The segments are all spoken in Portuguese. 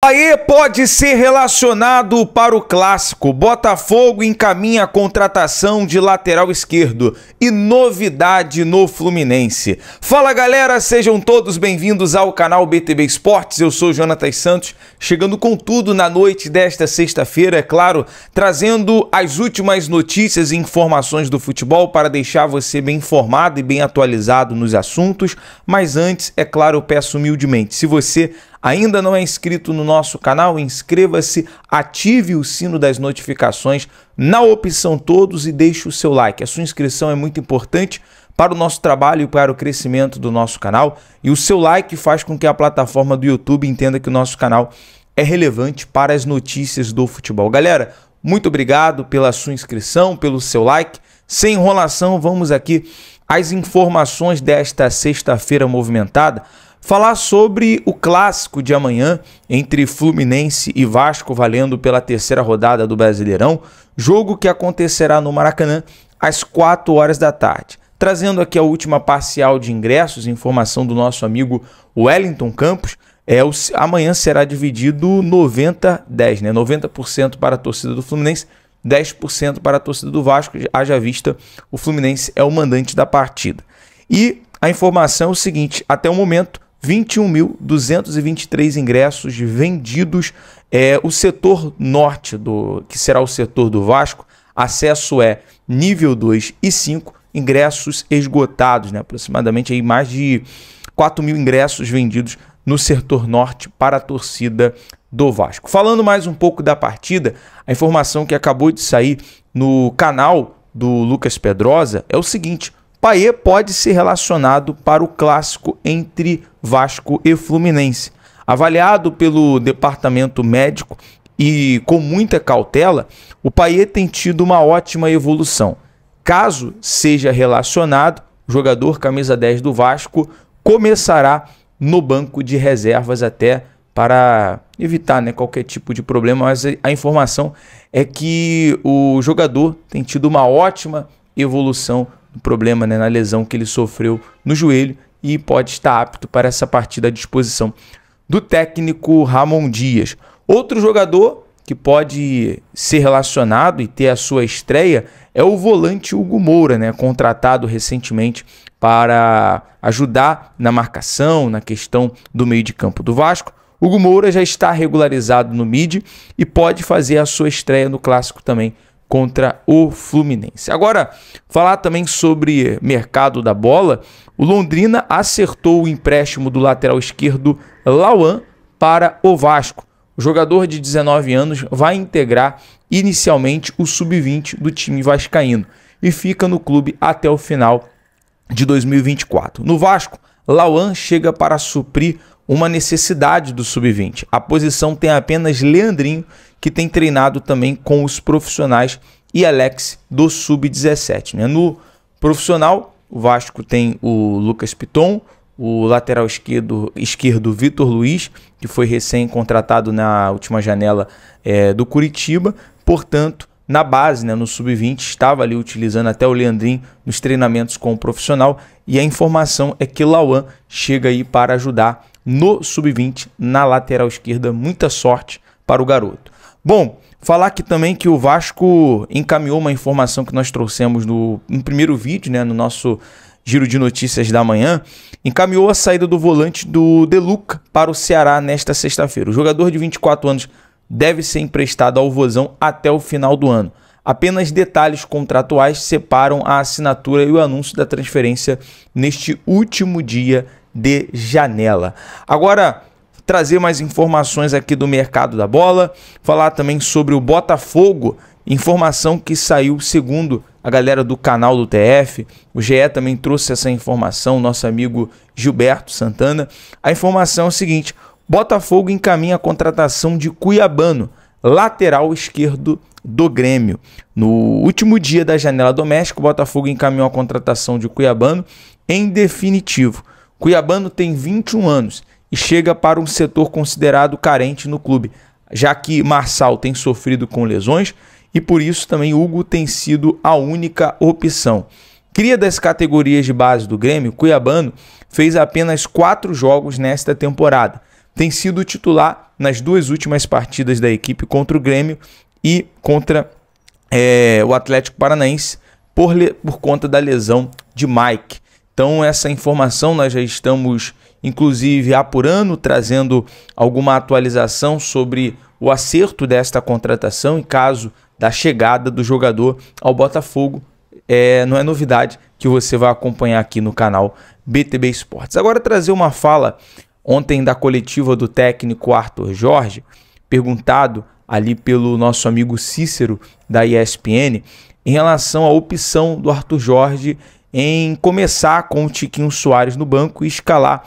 Aí pode ser relacionado para o clássico. Botafogo encaminha a contratação de lateral esquerdo e novidade no Fluminense. Fala galera, sejam todos bem-vindos ao canal BTB Esportes. Eu sou Jonathan Santos, chegando com tudo na noite desta sexta-feira, é claro, trazendo as últimas notícias e informações do futebol para deixar você bem informado e bem atualizado nos assuntos. Mas antes, é claro, eu peço humildemente, se você Ainda não é inscrito no nosso canal? Inscreva-se, ative o sino das notificações na opção todos e deixe o seu like. A sua inscrição é muito importante para o nosso trabalho e para o crescimento do nosso canal. E o seu like faz com que a plataforma do YouTube entenda que o nosso canal é relevante para as notícias do futebol. Galera, muito obrigado pela sua inscrição, pelo seu like. Sem enrolação, vamos aqui às informações desta sexta-feira movimentada falar sobre o clássico de amanhã entre Fluminense e Vasco valendo pela terceira rodada do Brasileirão, jogo que acontecerá no Maracanã às 4 horas da tarde. Trazendo aqui a última parcial de ingressos, informação do nosso amigo Wellington Campos, é, o, amanhã será dividido 90-10, né? 90% para a torcida do Fluminense, 10% para a torcida do Vasco. Haja vista, o Fluminense é o mandante da partida. E a informação é o seguinte: até o momento, 21.223 ingressos vendidos. É, o setor norte, do que será o setor do Vasco, acesso é nível 2 e 5, ingressos esgotados, né? aproximadamente aí mais de 4 mil ingressos vendidos no setor norte para a torcida do Vasco. Falando mais um pouco da partida, a informação que acabou de sair no canal do Lucas Pedrosa é o seguinte: Paier pode ser relacionado para o clássico entre Vasco e Fluminense. Avaliado pelo departamento médico e com muita cautela, o Paier tem tido uma ótima evolução. Caso seja relacionado, o jogador camisa 10 do Vasco começará no banco de reservas até para evitar né, qualquer tipo de problema, mas a informação é que o jogador tem tido uma ótima evolução um problema né, na lesão que ele sofreu no joelho e pode estar apto para essa partida à disposição do técnico Ramon Dias. Outro jogador que pode ser relacionado e ter a sua estreia é o volante Hugo Moura, né, contratado recentemente para ajudar na marcação, na questão do meio de campo do Vasco. Hugo Moura já está regularizado no mid e pode fazer a sua estreia no clássico também contra o Fluminense. Agora, falar também sobre mercado da bola, o Londrina acertou o empréstimo do lateral esquerdo Lauan para o Vasco. O jogador de 19 anos vai integrar inicialmente o sub-20 do time vascaíno e fica no clube até o final de 2024. No Vasco, Lauan chega para suprir uma necessidade do sub-20. A posição tem apenas Leandrinho, que tem treinado também com os profissionais, e Alex do sub-17. Né? No profissional, o Vasco tem o Lucas Piton, o lateral esquerdo, esquerdo Vitor Luiz, que foi recém-contratado na última janela é, do Curitiba. Portanto, na base, né, no sub-20, estava ali utilizando até o Leandrinho nos treinamentos com o profissional. E a informação é que Lauan chega aí para ajudar no sub-20 na lateral esquerda. Muita sorte para o garoto. Bom, falar aqui também que o Vasco encaminhou uma informação que nós trouxemos no, no primeiro vídeo, né, no nosso giro de notícias da manhã, encaminhou a saída do volante do Deluca para o Ceará nesta sexta-feira. O jogador de 24 anos deve ser emprestado ao Vozão até o final do ano. Apenas detalhes contratuais separam a assinatura e o anúncio da transferência neste último dia de janela. Agora, trazer mais informações aqui do mercado da bola, falar também sobre o Botafogo, informação que saiu segundo a galera do canal do TF. O GE também trouxe essa informação, nosso amigo Gilberto Santana. A informação é o seguinte: Botafogo encaminha a contratação de Cuiabano, lateral esquerdo do Grêmio. No último dia da janela doméstica, o Botafogo encaminhou a contratação de Cuiabano em definitivo. Cuiabano tem 21 anos e chega para um setor considerado carente no clube, já que Marçal tem sofrido com lesões e por isso também Hugo tem sido a única opção. Cria das categorias de base do Grêmio, Cuiabano fez apenas quatro jogos nesta temporada. Tem sido titular nas duas últimas partidas da equipe contra o Grêmio e contra é, o Atlético Paranaense por, por conta da lesão de Mike. Então, essa informação nós já estamos, inclusive, apurando, trazendo alguma atualização sobre o acerto desta contratação e caso da chegada do jogador ao Botafogo. É, não é novidade que você vai acompanhar aqui no canal BTB Esportes. Agora, trazer uma fala ontem da coletiva do técnico Arthur Jorge, perguntado ali pelo nosso amigo Cícero da ESPN em relação à opção do Arthur Jorge em começar com o Tiquinho Soares no banco e escalar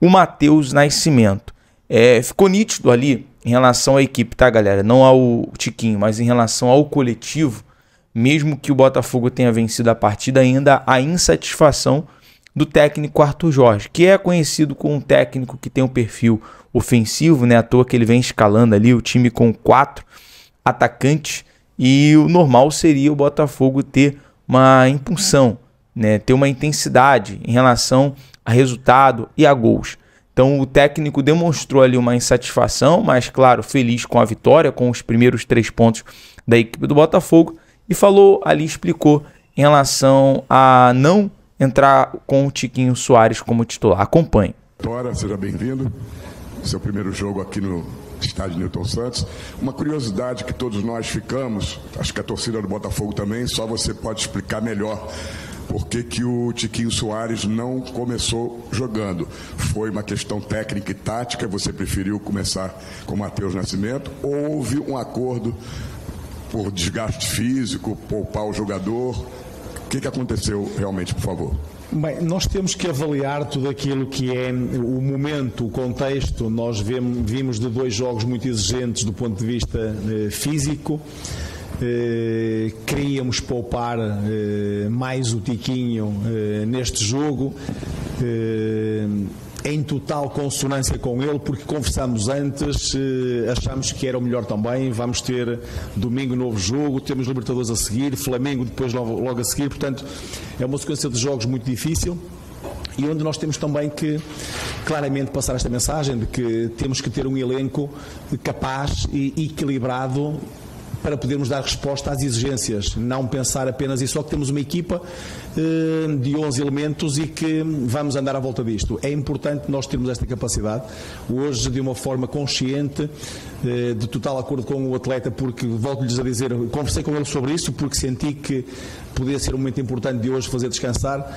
o Matheus Nascimento. É, ficou nítido ali em relação à equipe, tá, galera? Não ao Tiquinho, mas em relação ao coletivo. Mesmo que o Botafogo tenha vencido a partida, ainda a insatisfação do técnico Arthur Jorge, que é conhecido como um técnico que tem um perfil ofensivo, né? À toa que ele vem escalando ali o time com quatro atacantes e o normal seria o Botafogo ter uma impulsão, né, ter uma intensidade em relação a resultado e a gols. Então o técnico demonstrou ali uma insatisfação, mas claro, feliz com a vitória, com os primeiros três pontos da equipe do Botafogo e falou ali, explicou em relação a não entrar com o Tiquinho Soares como titular. Acompanhe. Ora, seja bem-vindo. Seu primeiro jogo aqui no estádio Newton Santos. Uma curiosidade que todos nós ficamos, acho que a torcida do Botafogo também, só você pode explicar melhor por que, que o Tiquinho Soares não começou jogando? Foi uma questão técnica e tática, você preferiu começar com o Matheus Nascimento? Ou houve um acordo por desgaste físico, poupar o jogador? O que, que aconteceu realmente, por favor? Bem, nós temos que avaliar tudo aquilo que é o momento, o contexto. Nós vimos de dois jogos muito exigentes do ponto de vista eh, físico. Eh, queríamos poupar eh, mais o Tiquinho eh, neste jogo em total consonância com ele, porque conversamos antes, achamos que era o melhor também. Vamos ter domingo novo jogo, temos Libertadores a seguir, Flamengo depois logo a seguir, portanto é uma sequência de jogos muito difícil e onde nós temos também que claramente passar esta mensagem de que temos que ter um elenco capaz e equilibrado para podermos dar resposta às exigências, não pensar apenas e só que temos uma equipa eh, de 11 elementos e que vamos andar à volta disto. É importante nós termos esta capacidade, hoje de uma forma consciente, eh, de total acordo com o atleta, porque volto-lhes a dizer, conversei com ele sobre isso porque senti que podia ser um momento importante de hoje fazer descansar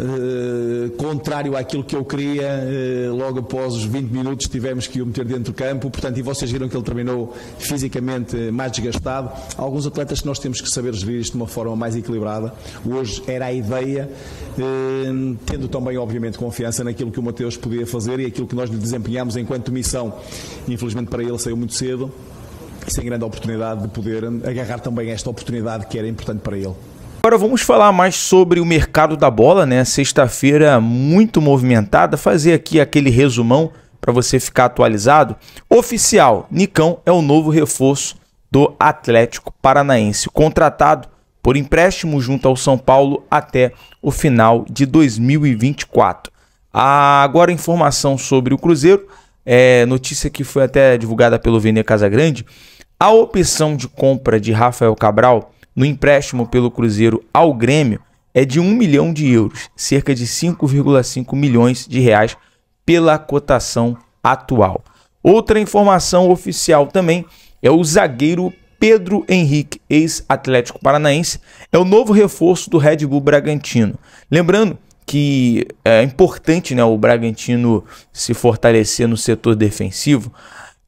eh, contrário àquilo que eu queria. Eh, logo após os 20 minutos tivemos que o meter dentro do campo, portanto, e vocês viram que ele terminou fisicamente eh, mais desgastado. Há alguns atletas que nós temos que saber gerir isto de uma forma mais equilibrada. Hoje era a ideia, tendo também, obviamente, confiança naquilo que o Mateus podia fazer e aquilo que nós lhe desempenhamos enquanto missão. Infelizmente para ele saiu muito cedo. Sem grande oportunidade de poder agarrar também esta oportunidade que era importante para ele. Agora vamos falar mais sobre o mercado da bola, né? Sexta-feira muito movimentada, fazer aqui aquele resumão para você ficar atualizado. Oficial, Nicão é o novo reforço do Atlético Paranaense, contratado por empréstimo junto ao São Paulo até o final de 2024. Agora informação sobre o Cruzeiro, é, notícia que foi até divulgada pelo Vene Casagrande, a opção de compra de Rafael Cabral no empréstimo pelo Cruzeiro ao Grêmio é de 1 milhão de euros, cerca de 5,5 milhões de reais pela cotação atual. Outra informação oficial também é o zagueiro Pedro Henrique, ex-Atlético Paranaense, é o novo reforço do Red Bull Bragantino. Lembrando que é importante né, o Bragantino se fortalecer no setor defensivo.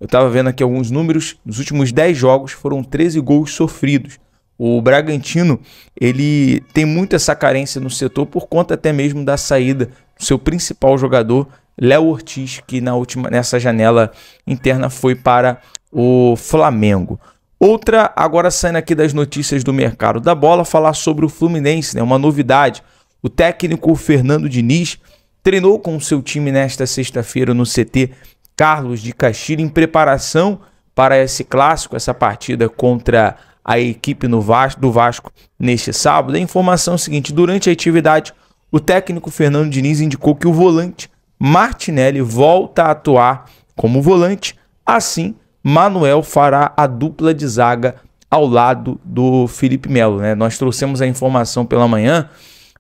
Eu estava vendo aqui alguns números. Nos últimos 10 jogos foram 13 gols sofridos. O Bragantino, ele tem muito essa carência no setor por conta até mesmo da saída do seu principal jogador, Léo Ortiz, que na última nessa janela interna foi para o Flamengo. Outra, agora saindo aqui das notícias do mercado da bola, falar sobre o Fluminense, né? Uma novidade. O técnico Fernando Diniz treinou com o seu time nesta sexta-feira no CT Carlos de Castilho em preparação para esse clássico, essa partida contra a equipe Vasco, do Vasco neste sábado. A informação é a seguinte: durante a atividade, o técnico Fernando Diniz indicou que o volante Martinelli volta a atuar como volante, assim Manuel fará a dupla de zaga ao lado do Felipe Melo. Né? Nós trouxemos a informação pela manhã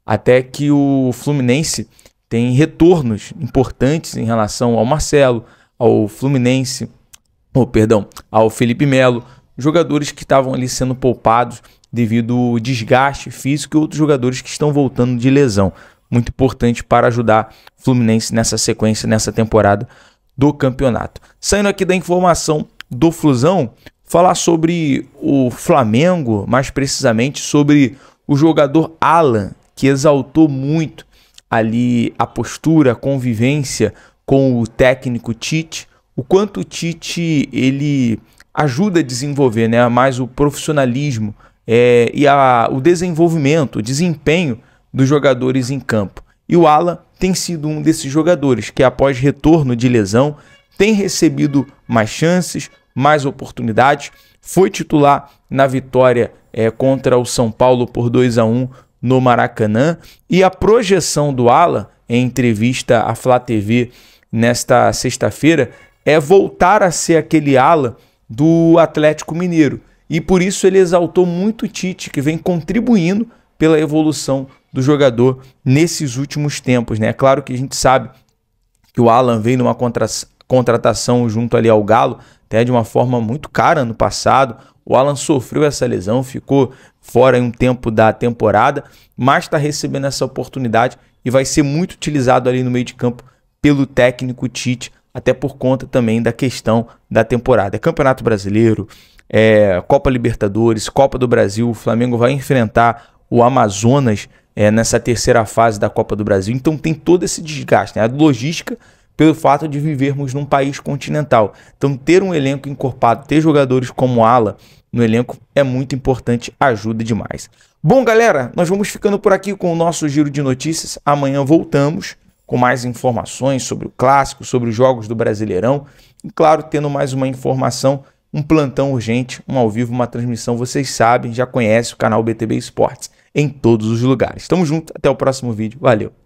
até que o Fluminense tem retornos importantes em relação ao Marcelo, ao Fluminense, ou oh, perdão, ao Felipe Melo, jogadores que estavam ali sendo poupados devido ao desgaste físico e outros jogadores que estão voltando de lesão. Muito importante para ajudar o Fluminense nessa sequência, nessa temporada do campeonato. Saindo aqui da informação do Flusão, falar sobre o Flamengo, mais precisamente sobre o jogador Alan, que exaltou muito ali a postura, a convivência com o técnico Tite, o quanto o Tite ele ajuda a desenvolver né, mais o profissionalismo é, e a, o desenvolvimento, o desempenho dos jogadores em campo. E o Ala tem sido um desses jogadores que, após retorno de lesão, tem recebido mais chances, mais oportunidades. Foi titular na vitória é, contra o São Paulo por 2 a 1 no Maracanã. E a projeção do Ala, em entrevista à Flá TV nesta sexta-feira, é voltar a ser aquele Ala do Atlético Mineiro. E por isso ele exaltou muito o Tite, que vem contribuindo pela evolução do jogador nesses últimos tempos. Né? É claro que a gente sabe que o Alan veio numa contra contratação junto ali ao Galo, até de uma forma muito cara no passado. O Alan sofreu essa lesão, ficou fora em um tempo da temporada, mas está recebendo essa oportunidade e vai ser muito utilizado ali no meio de campo pelo técnico Tite até por conta também da questão da temporada. É Campeonato Brasileiro, é Copa Libertadores, Copa do Brasil, o Flamengo vai enfrentar o Amazonas é, nessa terceira fase da Copa do Brasil. Então tem todo esse desgaste, né? a logística pelo fato de vivermos num país continental. Então ter um elenco encorpado, ter jogadores como Ala no elenco é muito importante, ajuda demais. Bom, galera, nós vamos ficando por aqui com o nosso giro de notícias. Amanhã voltamos com mais informações sobre o clássico, sobre os jogos do Brasileirão e, claro, tendo mais uma informação, um plantão urgente, um ao vivo, uma transmissão. Vocês sabem, já conhecem o canal BTB Esportes em todos os lugares. Tamo junto, até o próximo vídeo. Valeu!